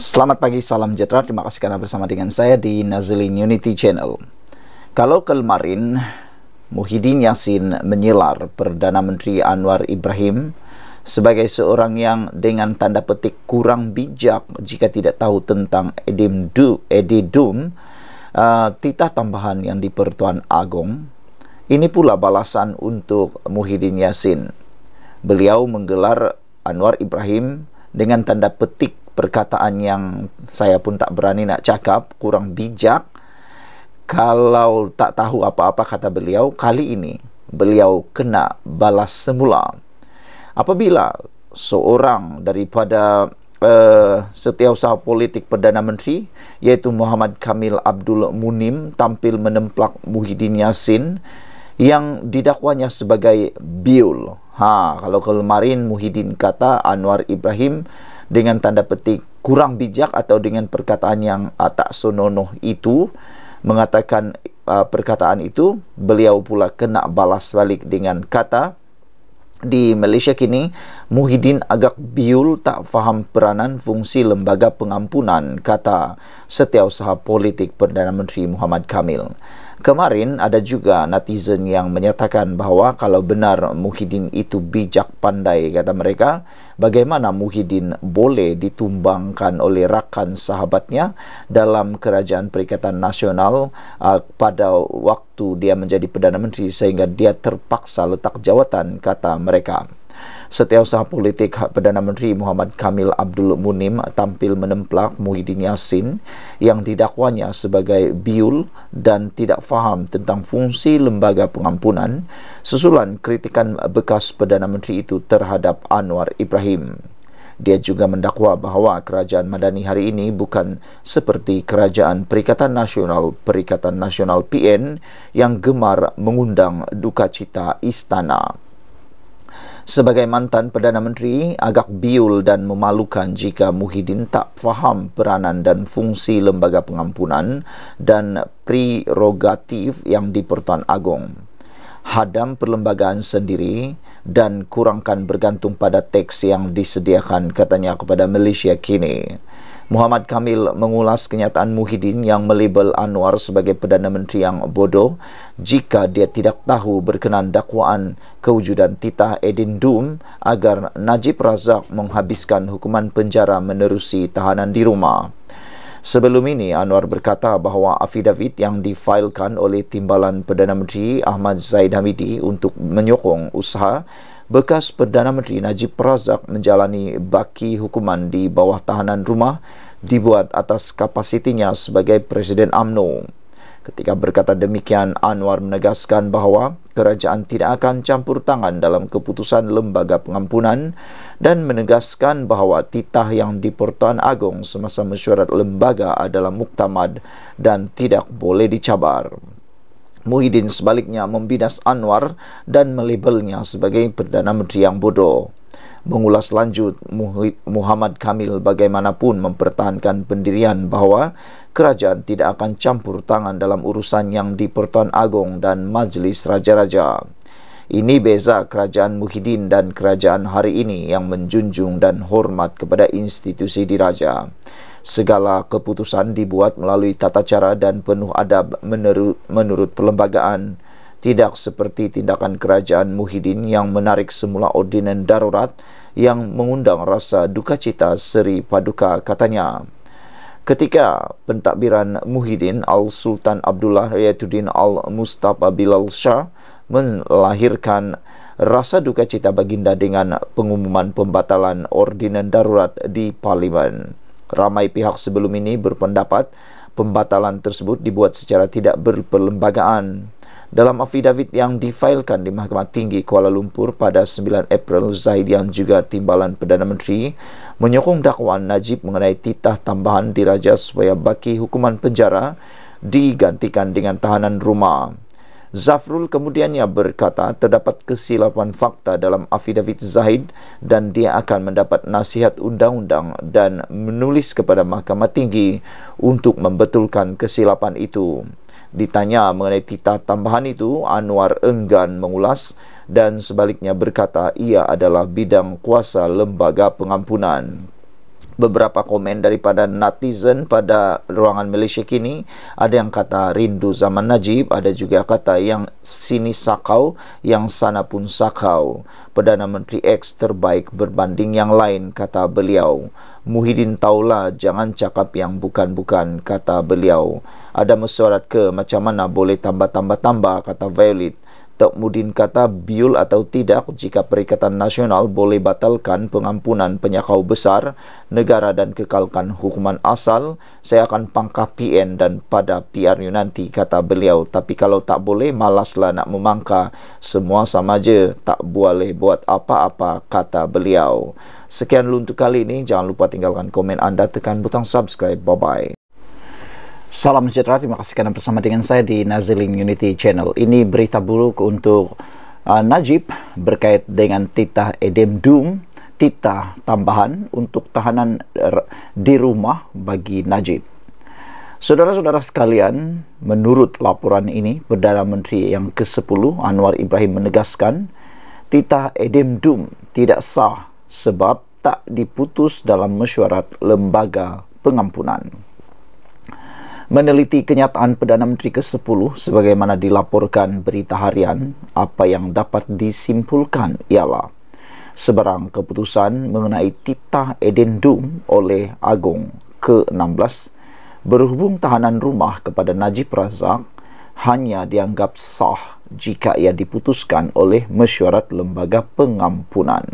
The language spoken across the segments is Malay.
Selamat pagi, salam sejahtera. Terima kasih kerana bersama dengan saya di Nazilin Unity Channel. Kalau kemarin Muhyiddin Yassin menyilar Perdana Menteri Anwar Ibrahim sebagai seorang yang dengan tanda petik kurang bijak jika tidak tahu tentang Edim Du, Edidum, uh, titah tambahan yang dipertuan Agong, ini pula balasan untuk Muhyiddin Yassin. Beliau menggelar Anwar Ibrahim dengan tanda petik perkataan yang saya pun tak berani nak cakap kurang bijak kalau tak tahu apa-apa kata beliau kali ini beliau kena balas semula apabila seorang daripada uh, setiausaha politik Perdana Menteri iaitu Muhammad Kamil Abdul Munim tampil menemplak Muhyiddin Yassin yang didakwanya sebagai biul. Ha, kalau kemarin Muhyiddin kata Anwar Ibrahim dengan tanda petik kurang bijak atau dengan perkataan yang uh, tak sononoh itu mengatakan uh, perkataan itu beliau pula kena balas balik dengan kata di Malaysia kini Muhyiddin agak biul tak faham peranan fungsi lembaga pengampunan kata setiausaha politik Perdana Menteri Muhammad Kamil Kemarin ada juga netizen yang menyatakan bahawa kalau benar Muhyiddin itu bijak pandai kata mereka, bagaimana Muhyiddin boleh ditumbangkan oleh rakan sahabatnya dalam kerajaan Perikatan Nasional uh, pada waktu dia menjadi Perdana Menteri sehingga dia terpaksa letak jawatan kata mereka. Setiausaha politik Perdana Menteri Muhammad Kamil Abdul Munim tampil menemplak Muhyiddin Yassin yang didakwanya sebagai biul dan tidak faham tentang fungsi lembaga pengampunan susulan kritikan bekas Perdana Menteri itu terhadap Anwar Ibrahim. Dia juga mendakwa bahawa kerajaan Madani hari ini bukan seperti kerajaan Perikatan Nasional Perikatan Nasional PN yang gemar mengundang duka cita istana sebagai mantan Perdana Menteri agak biul dan memalukan jika Muhyiddin tak faham peranan dan fungsi lembaga pengampunan dan prerogatif yang di-Pertuan Agong. Hadam perlembagaan sendiri dan kurangkan bergantung pada teks yang disediakan katanya kepada Malaysia kini. Muhammad Kamil mengulas kenyataan Muhyiddin yang melabel Anwar sebagai Perdana Menteri yang bodoh jika dia tidak tahu berkenan dakwaan kewujudan Tita Edin Dum agar Najib Razak menghabiskan hukuman penjara menerusi tahanan di rumah. Sebelum ini, Anwar berkata bahawa afidavit yang difailkan oleh Timbalan Perdana Menteri Ahmad Zaid Hamidi untuk menyokong usaha bekas Perdana Menteri Najib Razak menjalani baki hukuman di bawah tahanan rumah dibuat atas kapasitinya sebagai Presiden AMNO. Ketika berkata demikian, Anwar menegaskan bahawa kerajaan tidak akan campur tangan dalam keputusan lembaga pengampunan dan menegaskan bahawa titah yang di Pertuan Agong semasa mesyuarat lembaga adalah muktamad dan tidak boleh dicabar. Muhyiddin sebaliknya membidas Anwar dan melabelnya sebagai Perdana Menteri yang bodoh. Mengulas lanjut, Muhammad Kamil bagaimanapun mempertahankan pendirian bahawa kerajaan tidak akan campur tangan dalam urusan yang di Pertuan Agong dan Majlis Raja-Raja. Ini beza kerajaan Muhyiddin dan kerajaan hari ini yang menjunjung dan hormat kepada institusi diraja segala keputusan dibuat melalui tata cara dan penuh adab menurut, menurut perlembagaan tidak seperti tindakan kerajaan Muhyiddin yang menarik semula ordinan darurat yang mengundang rasa duka cita Seri Paduka katanya. Ketika pentadbiran Muhyiddin Al-Sultan Abdullah Riyatuddin Al-Mustafa Bilal Shah melahirkan rasa duka cita baginda dengan pengumuman pembatalan ordinan darurat di Parlimen. Ramai pihak sebelum ini berpendapat pembatalan tersebut dibuat secara tidak berperlembagaan. Dalam afidavit yang difailkan di Mahkamah Tinggi Kuala Lumpur pada 9 April, Zaid yang juga timbalan Perdana Menteri menyokong dakwaan Najib mengenai titah tambahan diraja supaya baki hukuman penjara digantikan dengan tahanan rumah. Zafrul kemudiannya berkata terdapat kesilapan fakta dalam afidavit Zahid dan dia akan mendapat nasihat undang-undang dan menulis kepada mahkamah tinggi untuk membetulkan kesilapan itu. Ditanya mengenai titah tambahan itu, Anwar enggan mengulas dan sebaliknya berkata ia adalah bidang kuasa lembaga pengampunan beberapa komen daripada netizen pada ruangan Malaysia kini ada yang kata rindu zaman Najib ada juga kata yang sini sakau yang sana pun sakau Perdana Menteri X terbaik berbanding yang lain kata beliau Muhyiddin taulah jangan cakap yang bukan-bukan kata beliau ada mesyuarat ke macam mana boleh tambah-tambah-tambah kata Violet mudin kata biul atau tidak jika Perikatan Nasional boleh batalkan pengampunan penyakau besar negara dan kekalkan hukuman asal, saya akan pangkah PN dan pada PRU nanti, kata beliau. Tapi kalau tak boleh, malaslah nak memangka. Semua sama je, tak boleh buat apa-apa, kata beliau. Sekian dulu untuk kali ini. Jangan lupa tinggalkan komen anda, tekan butang subscribe. Bye-bye. Salam sejahtera, terima kasih kerana bersama dengan saya di Nazilin Unity Channel. Ini berita buruk untuk uh, Najib berkait dengan titah Edem Doom, titah tambahan untuk tahanan er, di rumah bagi Najib. Saudara-saudara sekalian, menurut laporan ini, Perdana Menteri yang ke-10, Anwar Ibrahim menegaskan, titah Edem Doom tidak sah sebab tak diputus dalam mesyuarat lembaga pengampunan meneliti kenyataan Perdana Menteri ke-10 sebagaimana dilaporkan berita harian, apa yang dapat disimpulkan ialah sebarang keputusan mengenai titah edendum oleh Agong ke-16 berhubung tahanan rumah kepada Najib Razak hanya dianggap sah jika ia diputuskan oleh mesyuarat lembaga pengampunan.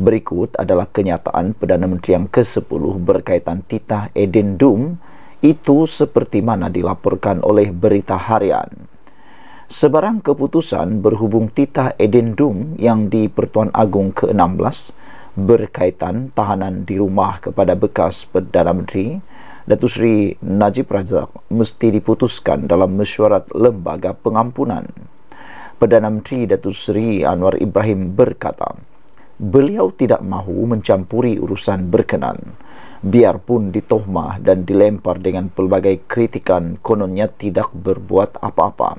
Berikut adalah kenyataan Perdana Menteri yang ke-10 berkaitan titah edendum Dum itu seperti mana dilaporkan oleh berita harian. Sebarang keputusan berhubung titah edendum yang di Pertuan Agung ke-16 berkaitan tahanan di rumah kepada bekas Perdana Menteri, Datu Seri Najib Razak mesti diputuskan dalam mesyuarat lembaga pengampunan. Perdana Menteri Datu Seri Anwar Ibrahim berkata, beliau tidak mahu mencampuri urusan berkenan biarpun ditohmah dan dilempar dengan pelbagai kritikan kononnya tidak berbuat apa-apa.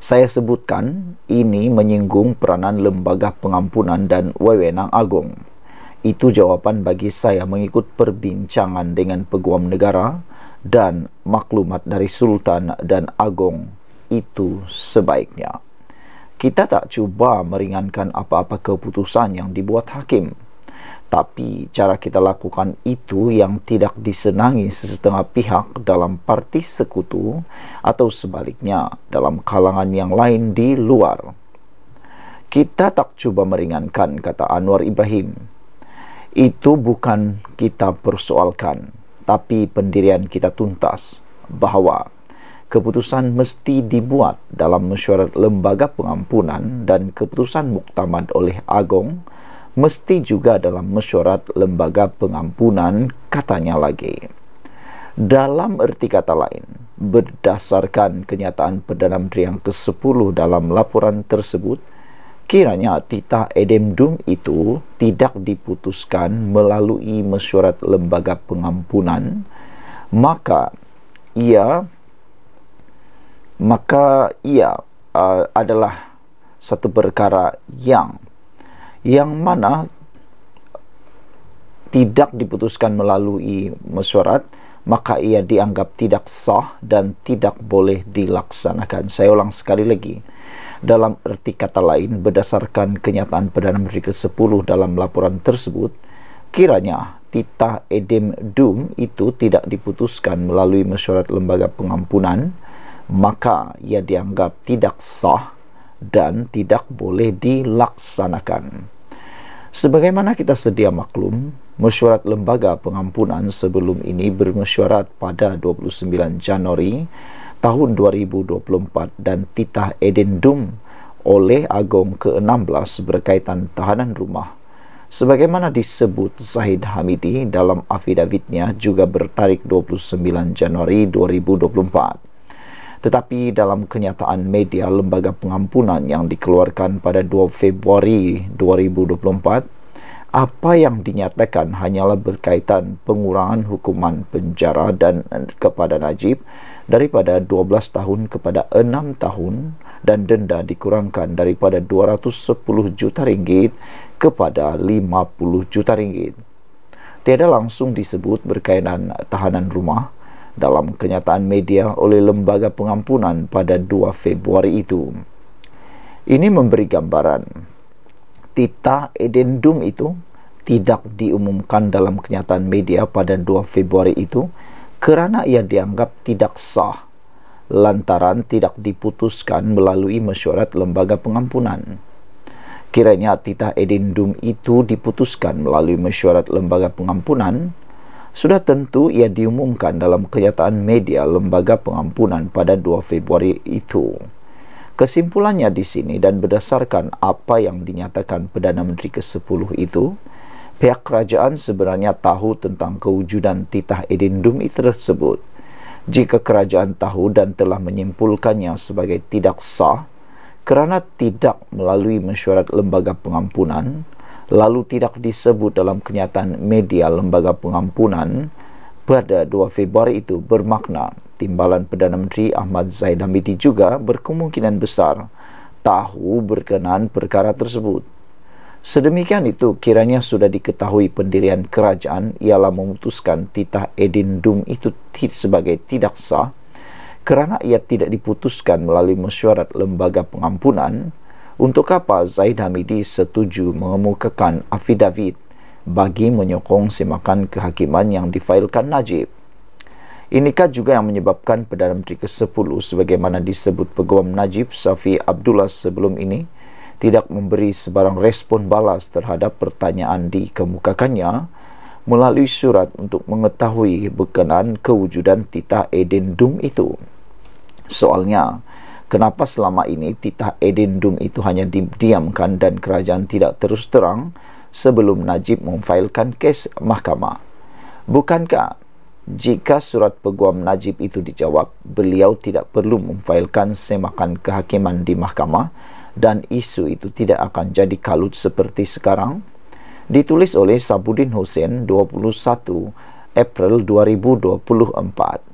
Saya sebutkan ini menyinggung peranan lembaga pengampunan dan wewenang agung. Itu jawapan bagi saya mengikut perbincangan dengan peguam negara dan maklumat dari Sultan dan Agong itu sebaiknya. Kita tak cuba meringankan apa-apa keputusan yang dibuat hakim tapi cara kita lakukan itu yang tidak disenangi sesetengah pihak dalam parti sekutu atau sebaliknya dalam kalangan yang lain di luar. Kita tak cuba meringankan kata Anwar Ibrahim. Itu bukan kita persoalkan, tapi pendirian kita tuntas bahawa keputusan mesti dibuat dalam mesyuarat lembaga pengampunan dan keputusan muktamad oleh agong mesti juga dalam mesyuarat lembaga pengampunan katanya lagi dalam erti kata lain berdasarkan kenyataan Perdana Menteri yang ke-10 dalam laporan tersebut kiranya Tita Edem Dum itu tidak diputuskan melalui mesyuarat lembaga pengampunan maka ia maka ia uh, adalah satu perkara yang yang mana tidak diputuskan melalui mesyuarat maka ia dianggap tidak sah dan tidak boleh dilaksanakan saya ulang sekali lagi dalam erti kata lain berdasarkan kenyataan Perdana Menteri ke-10 dalam laporan tersebut kiranya Tita Edem Dum itu tidak diputuskan melalui mesyuarat lembaga pengampunan maka ia dianggap tidak sah dan tidak boleh dilaksanakan Sebagaimana kita sedia maklum, mesyuarat lembaga pengampunan sebelum ini bermesyuarat pada 29 Januari tahun 2024 dan titah edendum oleh Agong ke-16 berkaitan tahanan rumah. Sebagaimana disebut Zahid Hamidi dalam afidavitnya juga bertarik 29 Januari 2024. Tetapi dalam kenyataan media lembaga pengampunan yang dikeluarkan pada 2 Februari 2024, apa yang dinyatakan hanyalah berkaitan pengurangan hukuman penjara dan kepada Najib daripada 12 tahun kepada 6 tahun dan denda dikurangkan daripada 210 juta ringgit kepada 50 juta ringgit. Tiada langsung disebut berkaitan tahanan rumah dalam kenyataan media oleh lembaga pengampunan pada 2 Februari itu. Ini memberi gambaran Tita Edendum itu tidak diumumkan dalam kenyataan media pada 2 Februari itu kerana ia dianggap tidak sah lantaran tidak diputuskan melalui mesyuarat lembaga pengampunan. Kiranya Tita Edendum itu diputuskan melalui mesyuarat lembaga pengampunan, sudah tentu ia diumumkan dalam kenyataan media Lembaga Pengampunan pada 2 Februari itu. Kesimpulannya di sini dan berdasarkan apa yang dinyatakan Perdana Menteri ke-10 itu, pihak kerajaan sebenarnya tahu tentang kewujudan titah Edin itu tersebut. Jika kerajaan tahu dan telah menyimpulkannya sebagai tidak sah kerana tidak melalui mesyuarat lembaga pengampunan, lalu tidak disebut dalam kenyataan media lembaga pengampunan pada 2 Februari itu bermakna timbalan Perdana Menteri Ahmad Zaid Hamidi juga berkemungkinan besar tahu berkenaan perkara tersebut. Sedemikian itu kiranya sudah diketahui pendirian kerajaan ialah memutuskan titah Edin Dum itu sebagai tidak sah kerana ia tidak diputuskan melalui mesyuarat lembaga pengampunan untuk apa Zaid Hamidi setuju mengemukakan afidavit bagi menyokong semakan kehakiman yang difailkan Najib? Inikah juga yang menyebabkan Perdana Menteri ke-10 sebagaimana disebut peguam Najib Safi Abdullah sebelum ini tidak memberi sebarang respon balas terhadap pertanyaan dikemukakannya melalui surat untuk mengetahui berkenaan kewujudan titah Eden Dung itu. Soalnya, kenapa selama ini titah edendum itu hanya diamkan dan kerajaan tidak terus terang sebelum Najib memfailkan kes mahkamah. Bukankah jika surat peguam Najib itu dijawab, beliau tidak perlu memfailkan semakan kehakiman di mahkamah dan isu itu tidak akan jadi kalut seperti sekarang? Ditulis oleh Sabudin Hussein 21 April 2024.